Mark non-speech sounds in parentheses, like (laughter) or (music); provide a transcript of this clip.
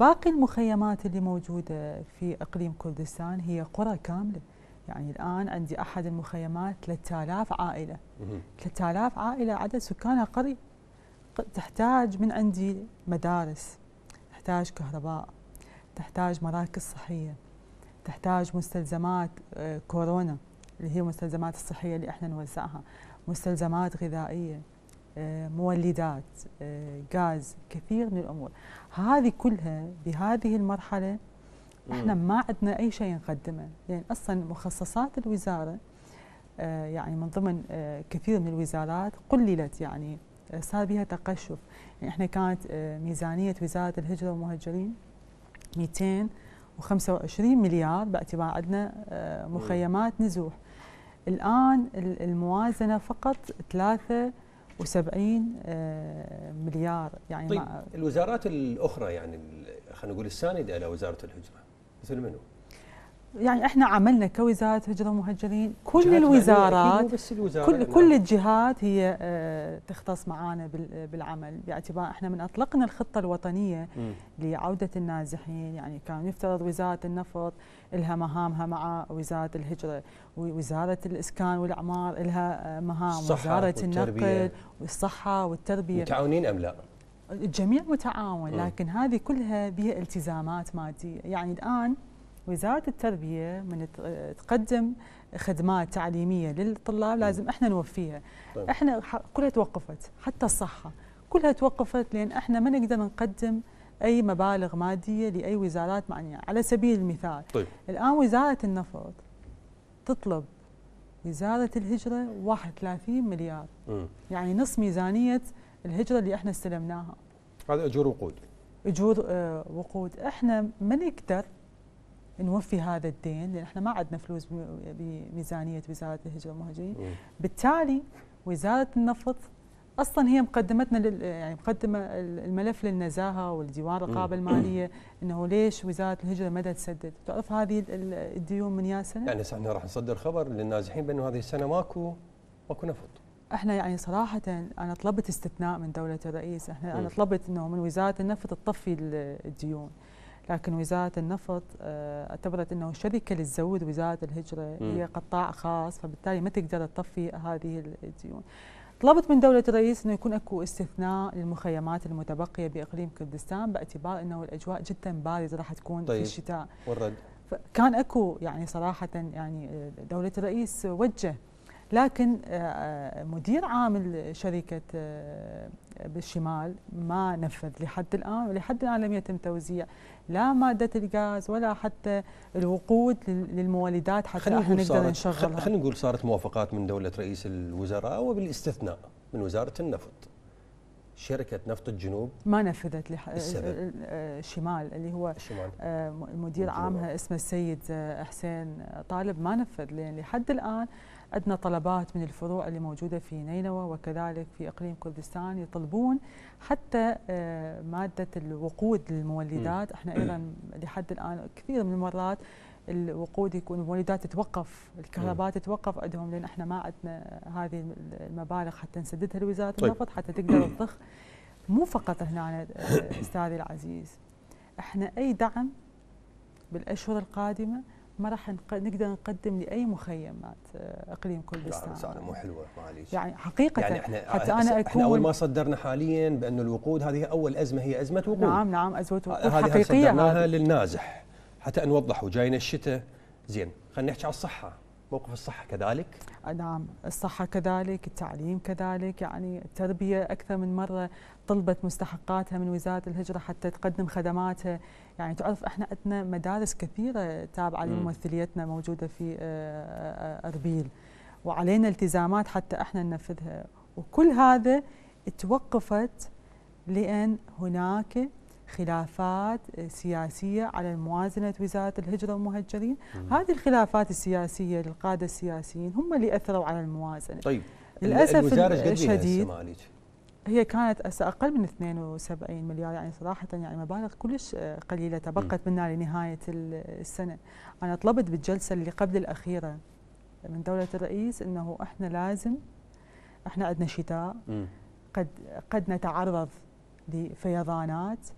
باقي المخيمات اللي موجودة في إقليم كردستان هي قرى كاملة يعني الآن عندي أحد المخيمات 3000 عائلة 3000 عائلة عدد سكانها قري تحتاج من عندي مدارس تحتاج كهرباء تحتاج مراكز صحية تحتاج مستلزمات آه، كورونا اللي هي المستلزمات الصحية اللي احنا نوزعها مستلزمات غذائية آه، مولدات غاز آه، كثير من الامور هذه كلها بهذه المرحله احنا ما عندنا اي شيء نقدمه لان يعني اصلا مخصصات الوزاره آه، يعني من ضمن كثير من الوزارات قللت يعني صار بها تقشف يعني احنا كانت ميزانيه وزاره الهجره والمهجرين 225 مليار باعتبار عندنا مخيمات نزوح الان الموازنه فقط ثلاثة و70 آه، مليار يعني طيب الوزارات الاخرى يعني خلينا نقول السانده الى وزاره الهجره مثل منو؟ يعني احنا عملنا كوزاره هجره ومهجرين كل الوزارات كل كل الجهات هي آه، تختص معانا بالعمل باعتبار احنا من اطلقنا الخطه الوطنيه م. لعوده النازحين يعني كان يفترض وزاره النفط لها مهامها مع وزاره الهجره ووزاره الاسكان والاعمار لها آه، مهام وزاره النقل والصحه والتربيه متعاونين ام لا؟ الجميع متعاون لكن هذه كلها بها التزامات ماديه يعني الان وزاره التربيه من تقدم خدمات تعليميه للطلاب لازم احنا نوفيها طيب. احنا كلها توقفت حتى الصحه كلها توقفت لان احنا ما نقدر نقدم اي مبالغ ماديه لاي وزارات معنيه على سبيل المثال طيب. الان وزاره النفط تطلب وزاره الهجره 31 مليار م. يعني نص ميزانيه الهجره اللي احنا استلمناها هذا اجور وقود اجور آه، وقود احنا ما نقدر نوفي هذا الدين لان احنا ما عندنا فلوس بميزانيه وزاره الهجره والمهاجرين بالتالي وزاره النفط اصلا هي مقدمتنا لل يعني مقدمه الملف للنزاهه والديوان الرقابه الماليه انه ليش وزاره الهجره ما تسدد؟ تعرف هذه الديون من يا سنه؟ يعني احنا راح نصدر خبر للنازحين بانه هذه السنه ماكو ماكو نفط. احنا يعني صراحه انا طلبت استثناء من دوله الرئيس، احنا انا طلبت انه من وزاره النفط تطفي الديون. لكن وزارة النفط آه، اعتبرت أنه شركة للزود وزارة الهجرة هي قطاع خاص فبالتالي ما تقدر تطفي هذه الديون طلبت من دولة الرئيس أنه يكون أكو استثناء للمخيمات المتبقية بإقليم كردستان باعتبار أنه الأجواء جدا باردة راح تكون طيب. في الشتاء والرد كان اكو يعني صراحه يعني آه، دوله الرئيس وجه لكن آه، آه، مدير عام شركة آه، بالشمال ما نفذ لحد الآن ولحد الآن لم يتم توزيع لا مادة الغاز ولا حتى الوقود للمولدات حتى نقدر نشغلها خلينا نقول صارت موافقات من دولة رئيس الوزراء وبالاستثناء من وزارة النفط شركة نفط الجنوب ما نفذت لح... الشمال آه، آه، اللي هو الشمال. آه، مدير عامها اسمه السيد حسين طالب ما نفذ لأن لحد الآن عندنا طلبات من الفروع اللي موجودة في نينوى وكذلك في إقليم كردستان يطلبون حتى مادة الوقود للمولدات احنا أيضا لحد الآن كثير من المرات الوقود يكون المولدات تتوقف الكهرباء تتوقف عندهم لان احنا ما عندنا هذه المبالغ حتى نسددها لوزاره طيب. النفط حتى تقدر تضخ مو فقط هنا آه، (coughs) استاذي العزيز احنا اي دعم بالاشهر القادمه ما راح نقدر نقدم لاي مخيمات آه، اقليم كردستان سعره مو حلوه معليش يعني حقيقه يعني احنا حتى انا اكون احنا اول ما صدرنا حاليا بانه الوقود هذه اول ازمه هي ازمه وقود نعم نعم ازمه وقود حقيقيه هذه للنازح حتى نوضحه جاينا الشتاء زين خلينا نحكي على الصحه موقف الصحة كذلك؟ آه، نعم الصحة كذلك التعليم كذلك يعني التربية أكثر من مرة طلبت مستحقاتها من وزارة الهجرة حتى تقدم خدماتها يعني تعرف احنا عندنا مدارس كثيرة تابعة لممثليتنا موجودة في آه، آه، أربيل وعلينا التزامات حتى احنا ننفذها وكل هذا توقفت لأن هناك خلافات سياسية على موازنة وزارة الهجرة والمهجرين هذه الخلافات السياسية للقادة السياسيين هم اللي أثروا على الموازنة طيب للأسف الشديد هي كانت اقل من 72 مليار يعني صراحه يعني مبالغ كلش قليله تبقت منا لنهايه السنه انا طلبت بالجلسه اللي قبل الاخيره من دوله الرئيس انه احنا لازم احنا عندنا شتاء قد قد نتعرض لفيضانات